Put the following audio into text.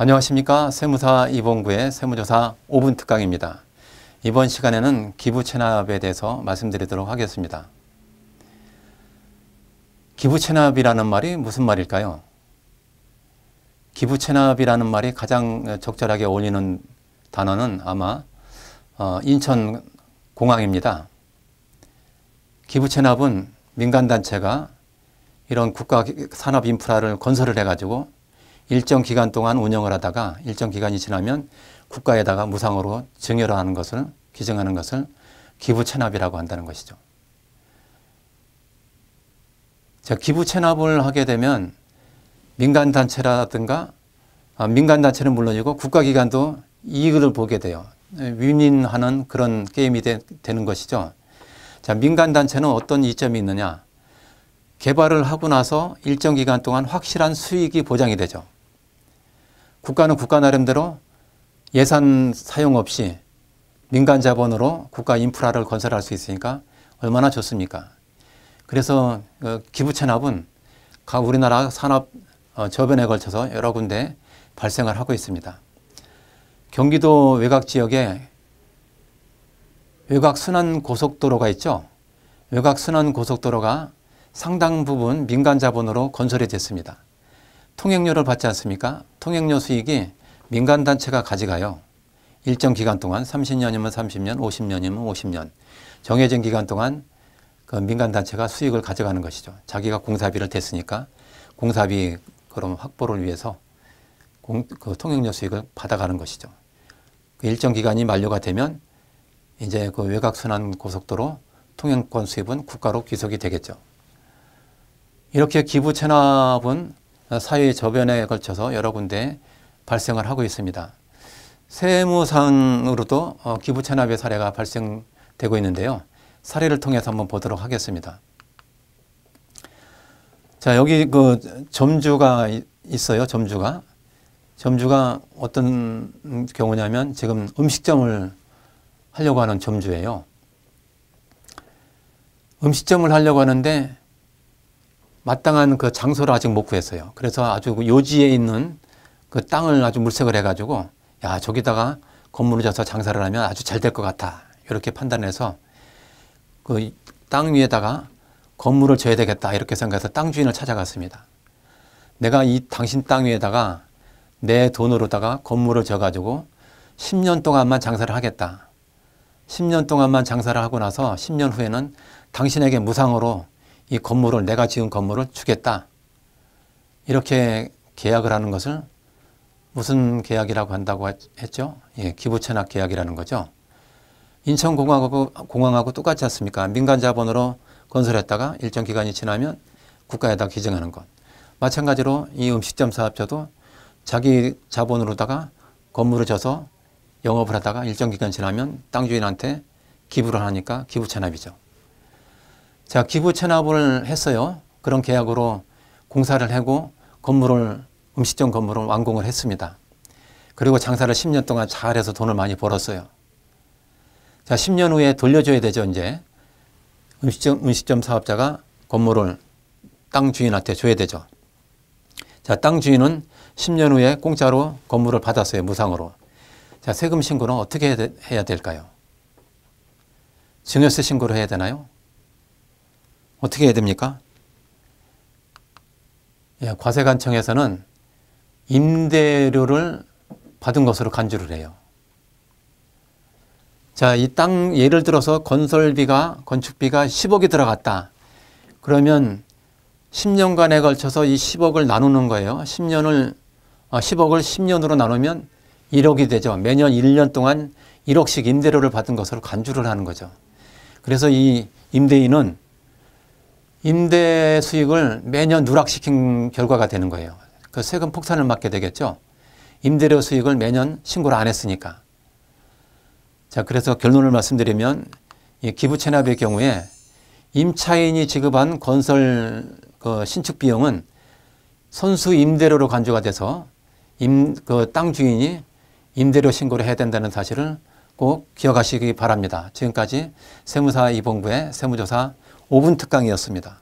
안녕하십니까. 세무사 이봉구의 세무조사 5분 특강입니다. 이번 시간에는 기부 체납에 대해서 말씀드리도록 하겠습니다. 기부 체납이라는 말이 무슨 말일까요? 기부 체납이라는 말이 가장 적절하게 어울리는 단어는 아마 어, 인천 공항입니다. 기부 체납은 민간단체가 이런 국가 산업 인프라를 건설을 해가지고 일정 기간 동안 운영을 하다가 일정 기간이 지나면 국가에다가 무상으로 증여를 하는 것을 기증하는 것을 기부 체납이라고 한다는 것이죠. 자, 기부 체납을 하게 되면 민간 단체라든가 아, 민간 단체는 물론이고 국가기관도 이익을 보게 돼요. 윈윈하는 그런 게임이 되, 는 것이죠. 자, 민간 단체는 어떤 이점이 있느냐? 개발을 하고 나서 일정 기간 동안 확실한 수익이 보장이 되죠. 국가는 국가 나름대로 예산 사용 없이 민간 자본으로 국가 인프라를 건설할 수 있으니까 얼마나 좋습니까? 그래서 어, 기부 채납은각 우리나라 산업 어, 저변에 걸쳐서 여러 군데 발생을 하고 있습니다. 경기도 외곽 지역에 외곽 순환 고속도로가 있죠. 외곽 순환 고속도로가 상당 부분 민간 자본으로 건설이 됐습니다. 통행료를 받지 않습니까? 통행료 수익이 민간단체가 가져가요. 일정 기간 동안 30년이면 30년, 50년이면 50년. 정해진 기간 동안 그 민간단체가 수익을 가져가는 것이죠. 자기가 공사비를 댔으니까 공사비 그럼 확보를 위해서 공, 그 통행료 수익을 받아가는 것이죠. 그 일정 기간이 만료가 되면 이제 그 외곽순환 고속도로 통행권 수입은 국가로 귀속이 되겠죠. 이렇게 기부 체납은 사회 저변에 걸쳐서 여러 군데 발생을 하고 있습니다. 세무상으로도 어, 기부 체납의 사례가 발생되고 있는데요. 사례를 통해서 한번 보도록 하겠습니다. 자, 여기 그 점주가 있어요. 점주가. 점주가 어떤 경우냐면 지금 음식점을 하려고 하는 점주예요. 음식점을 하려고 하는데 마땅한 그 장소를 아직 못 구했어요. 그래서 아주 그 요지에 있는 그 땅을 아주 물색을 해가지고 야 저기다가 건물을 져서 장사를 하면 아주 잘 될 것 같아 이렇게 판단해서 그 땅 위에다가 건물을 져야 되겠다 이렇게 생각해서 땅 주인을 찾아갔습니다. 내가 이 당신 땅 위에다가 내 돈으로다가 건물을 져가지고 10년 동안만 장사를 하겠다. 10년 동안만 장사를 하고 나서 10년 후에는 당신에게 무상으로 이 건물을 내가 지은 건물을 주겠다. 이렇게 계약을 하는 것을 무슨 계약이라고 한다고 했죠? 예, 기부채납 계약이라는 거죠. 인천공항하고 공항하고 똑같지 않습니까? 민간 자본으로 건설했다가 일정 기간이 지나면 국가에다 기증하는 것. 마찬가지로 이 음식점 사업자도 자기 자본으로다가 건물을 져서 영업을 하다가 일정 기간 지나면 땅 주인한테 기부를 하니까 기부채납이죠. 자, 기부 체납을 했어요. 그런 계약으로 공사를 하고 건물을 음식점 건물을 완공을 했습니다. 그리고 장사를 10년 동안 잘해서 돈을 많이 벌었어요. 자, 10년 후에 돌려줘야 되죠, 이제. 음식점, 음식점 사업자가 건물을 땅 주인한테 줘야 되죠. 자, 땅 주인은 10년 후에 공짜로 건물을 받았어요, 무상으로. 자, 세금 신고는 어떻게 해야 될까요? 증여세 신고를 해야 되나요? 어떻게 해야 됩니까? 예, 과세관청에서는 임대료를 받은 것으로 간주를 해요. 자, 이 땅 예를 들어서 건설비가 건축비가 10억이 들어갔다. 그러면 10년간에 걸쳐서 이 10억을 나누는 거예요. 10년을 10억을 어, 10년으로 나누면 1억이 되죠. 매년 1년 동안 1억씩 임대료를 받은 것으로 간주를 하는 거죠. 그래서 이 임대인은 임대 수익을 매년 누락시킨 결과가 되는 거예요. 그 세금 폭탄을 맞게 되겠죠. 임대료 수익을 매년 신고를 안 했으니까. 자, 그래서 결론을 말씀드리면 기부 체납의 경우에 임차인이 지급한 건설 그 신축 비용은 선수 임대료로 간주가 돼서 임, 그 땅 주인이 임대료 신고를 해야 된다는 사실을 꼭 기억하시기 바랍니다. 지금까지 세무사 이봉구의 세무조사 5분 특강이었습니다.